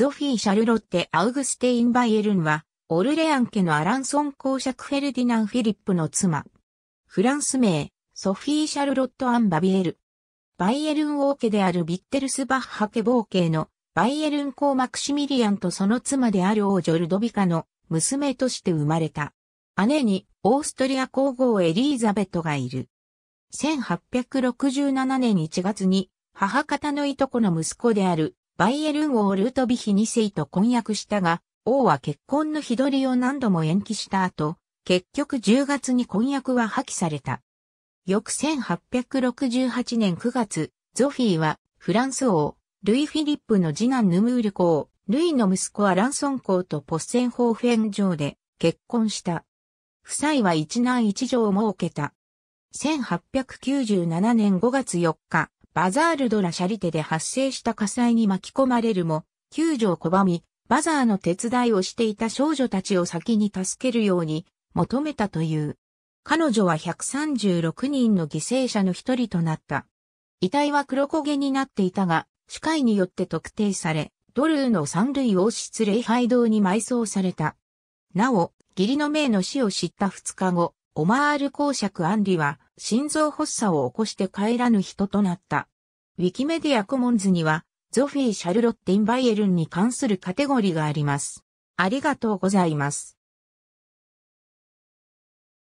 ゾフィー・シャルロッテ・アウグステイン・バイエルンは、オルレアン家のアランソン公爵フェルディナン・フィリップの妻。フランス名、ソフィー・シャルロット・アン・バビエル。バイエルン王家であるビッテルスバッハ家王家のバイエルン公マクシミリアンとその妻である王女ルドビカの娘として生まれた。姉にオーストリア皇后エリーザベットがいる。1867年1月に母方のいとこの息子であるバイエルン王ルートビヒ2世と婚約したが、王は結婚の日取りを何度も延期した後、結局10月に婚約は破棄された。翌1868年9月、ゾフィーはフランス王、ルイ・フィリップの次男ヌムール公、ルイの息子アランソン公とポッセンホーフェン城で結婚した。夫妻は一男一女を設けた。1897年5月4日、バザールドラシャリテで発生した火災に巻き込まれるも、救助を拒み、バザーの手伝いをしていた少女たちを先に助けるように求めたという。彼女は136人の犠牲者の一人となった。遺体は黒焦げになっていたが、歯科によって特定され、ドルーの三類王室礼拝堂に埋葬された。なお、義理の命の死を知った二日後、オマール公爵アンリは心臓発作を起こして帰らぬ人となった。ウィキメディアコモンズには、ゾフィー・シャルロッティン・バイエルンに関するカテゴリーがあります。ありがとうございます。